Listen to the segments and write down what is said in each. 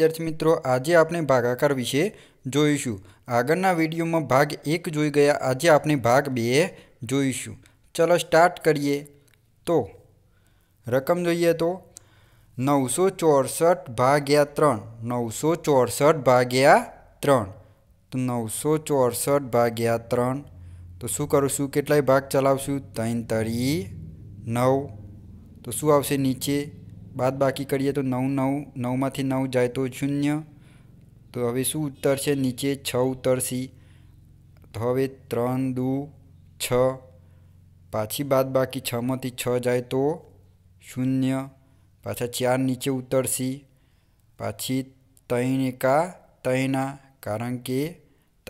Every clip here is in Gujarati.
વિદ્યાર્થી મિત્રો આજે આપણે ભાગાકાર વિશે જોઈશું આગળના વિડીયોમાં ભાગ એક જોઈ ગયા આજે આપણે ભાગ બે જોઈશું ચલો સ્ટાર્ટ કરીએ તો રકમ જોઈએ તો નવસો ચોસઠ ભાગ્યા ત્રણ નવસો ચોસઠ ભાગ્યા ત્રણ તો નવસો ચોસઠ ભાગ્યા ત્રણ તો શું કરીશું કેટલાય ભાગ ચલાવશું ત્રણ તરી નવ તો શું આવશે નીચે બાદ બાકી કરીએ તો નવ નવ નવમાંથી નવ જાય તો શૂન્ય તો હવે શું ઉતરશે નીચે છ ઉતરશી તો હવે ત્રણ દુ છ પાછી બાદ બાકી છમાંથી છ જાય તો શૂન્ય પાછા ચાર નીચે ઉતરશી પાછી ત્રણ એકા ત્રણના કારણ કે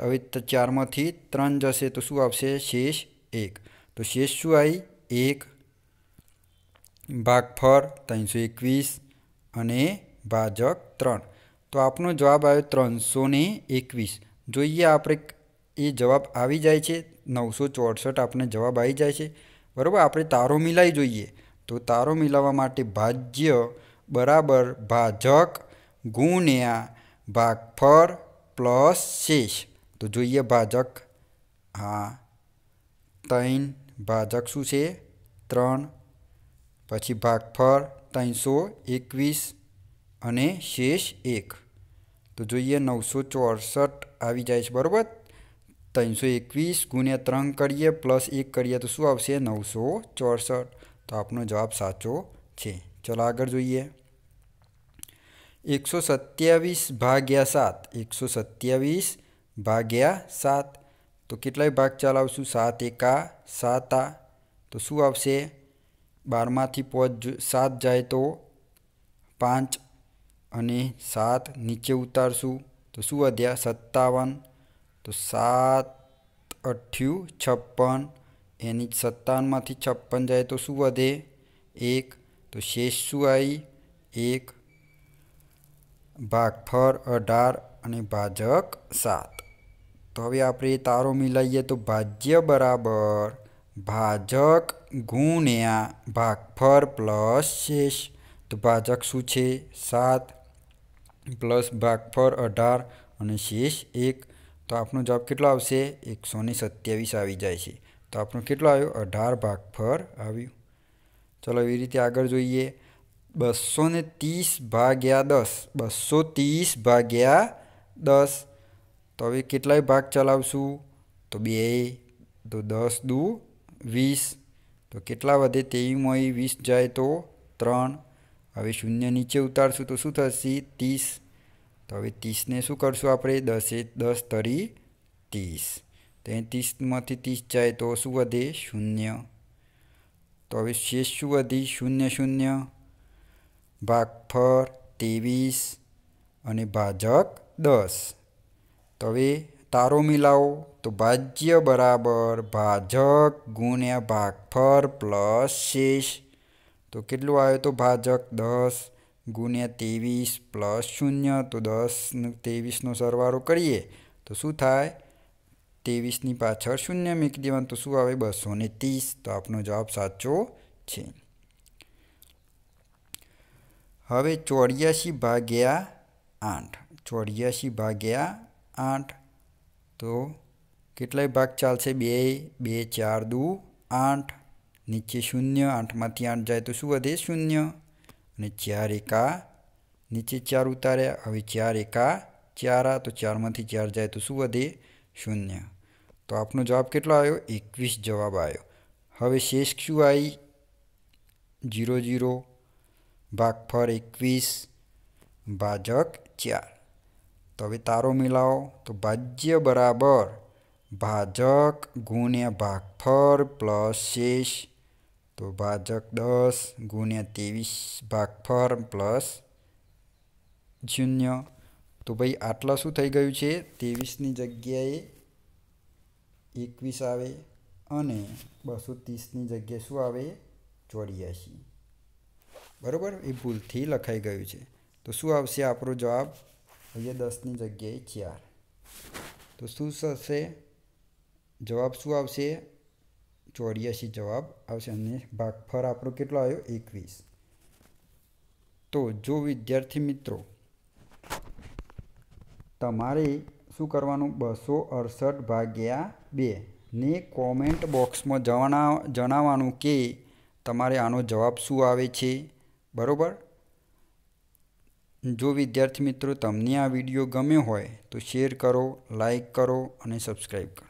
હવે ચારમાંથી ત્રણ જશે તો શું આવશે શેષ એક તો શેષ શું આવી એક ભાગફળ ત્રણસો એકવીસ અને ભાજક ત્રણ તો આપનો જવાબ આવ્યો ત્રણસો એકવીસ જોઈએ આપણે એ જવાબ આવી જાય છે નવસો ચોસઠ આપણે જવાબ આવી જાય છે બરાબર આપણે તારો મિલાવી જોઈએ તો તારો મિલાવવા માટે ભાજ્ય બરાબર ભાજક ગુણ્યા ભાગફળ પ્લસ શેષ તો જોઈએ ભાજક હા ત્રણ ભાજક શું છે ત્રણ પતિ ભાગ પર 321 અને શેષ 1 તો જોઈએ 964 આવી જાય છે બરોબર 321 * 3 કરીએ + 1 કરીએ તો શું આવશે 964 તો આપણો જવાબ સાચો છે ચલો આગળ જોઈએ 127 ભાગ્યા 7 127 ભાગ્યા 7 તો કેટલા ભાગ ચલાવશું 7 * 1 7 આ તો શું આવશે બારમાંથી પોચ સાત જાય તો પાંચ અને સાત નીચે ઉતારશું તો શું વધ્યા સત્તાવન તો સાત અઠ્યું છપ્પન એની સત્તાવનમાંથી છપ્પન જાય તો શું વધે એક તો શેષ શું આવી એક ભાગફળ અઢાર અને ભાજક સાત તો હવે આપણે તારો મિલાઈએ તો ભાજ્ય બરાબર ભાજક ગુણ્યા ભાગફળ પ્લસ શેષ તો ભાજક શું છે સાત પ્લસ ભાગફળ અઢાર અને શેષ એક તો આપણો જવાબ કેટલો આવશે એકસો ને સત્યાવીસ આવી જાય છે તો આપણો કેટલો આવ્યો અઢાર ભાગફળ આવ્યું ચલો એવી રીતે આગળ જોઈએ બસો ને ત્રીસ ભાગ્યા દસ બસો ત્રીસ ભાગ્યા દસ તો હવે કેટલાય ભાગ ચલાવશું તો બે તો દસ દૂ વીસ તો કેટલા વધે તેવીમાં વીસ જાય તો ત્રણ હવે શૂન્ય નીચે ઉતારશું તો શું થશે ત્રીસ તો હવે ત્રીસને શું કરશું આપણે દસે દસ તરી ત્રીસ તો એ ત્રીસમાંથી ત્રીસ જાય તો શું વધે શૂન્ય તો હવે શેષ શું વધી શૂન્ય શૂન્ય ભાગફળ ત્રેવીસ અને ભાજક દસ તો હવે તારો મિલાવો તો ભાજ્ય બરાબર ભાજક ગુણ્યા ભાગફળ પ્લસ શેષ તો કેટલું આવ્યું તો ભાજક દસ ગુણ્યા ત્રેવીસ પ્લસ શૂન્ય તો દસ ત્રેવીસનો સરવાળો કરીએ તો શું થાય ત્રેવીસની પાછળ શૂન્ય મૂકી દેવાનું તો શું આવે બસો ને ત્રીસ તો આપનો જવાબ સાચો છે હવે ચોર્યાસી ભાગ્યા આઠ ચોર્યાસી ભાગ્યા આઠ તો કેટલાય ભાગ ચાલશે 2 2 4 2 8 નીચે 0 8 માંથી 8 જાય તો શું વધે 0 અને 4 1ા નીચે 4 ઉતાર્યા હવે 4 1ા 4 આ તો 4 માંથી 4 જાય તો શું વધે 0 તો આપણો જવાબ કેટલો આવ્યો 21 જવાબ આવ્યો હવે શેષ શું આઈ 0 0 ભાગફળ 21 ભાજક 4 તો હવે તારો મિલાવો તો ભાજ્ય બરાબર ભાજક ગુણ્યા ભાગફળ પ્લસ શેષ તો ભાજક દસ ગુણ્યા ત્રેવીસ ભાગફળ પ્લસ શૂન્ય તો ભાઈ આટલા શું થઈ ગયું છે ત્રેવીસની જગ્યાએ એકવીસ આવે અને બસો ત્રીસની જગ્યાએ શું આવે ચોર્યાસી બરાબર એ ભૂલથી લખાઈ ગયું છે તો શું આવશે આપણો જવાબ અહીંયા દસની જગ્યાએ ચાર તો શું થશે જવાબ શું આવશે ચોર્યાસી જવાબ આવશે અને ભાગફળ આપણો કેટલો આવ્યો એકવીસ તો જો વિદ્યાર્થી મિત્રો તમારે શું કરવાનું બસો અડસઠ ભાગ્યા બે ને કોમેન્ટ બોક્સમાં જણા જણાવવાનું કે તમારે આનો જવાબ શું આવે છે બરાબર જો વિદ્યાર્થી મિત્રો તમને આ વિડીયો ગમ્યો હોય તો શેર કરો લાઈક કરો અને સબસ્ક્રાઈબ કરો